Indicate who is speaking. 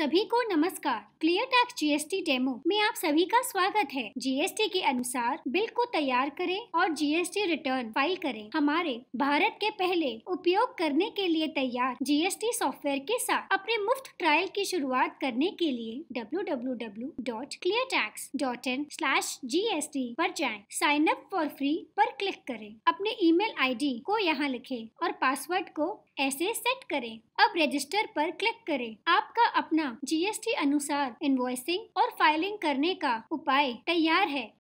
Speaker 1: सभी को नमस्कार क्लियर टैक्स जीएसटी डेमो में आप सभी का स्वागत है जीएसटी के अनुसार बिल को तैयार करें और जीएसटी रिटर्न फाइल करें हमारे भारत के पहले उपयोग करने के लिए तैयार जीएसटी सॉफ्टवेयर के साथ अपने मुफ्त ट्रायल की शुरुआत करने के लिए www.cleartax.in/gst पर जाएं, साइन अप फॉर फ्री पर क्लिक करें अपने ईमेल आईडी को यहाँ लिखें और पासवर्ड को ऐसे सेट करें अब रजिस्टर पर क्लिक करें आप अपना जीएसटी अनुसार इन्वॉइसिंग और फाइलिंग करने का उपाय तैयार है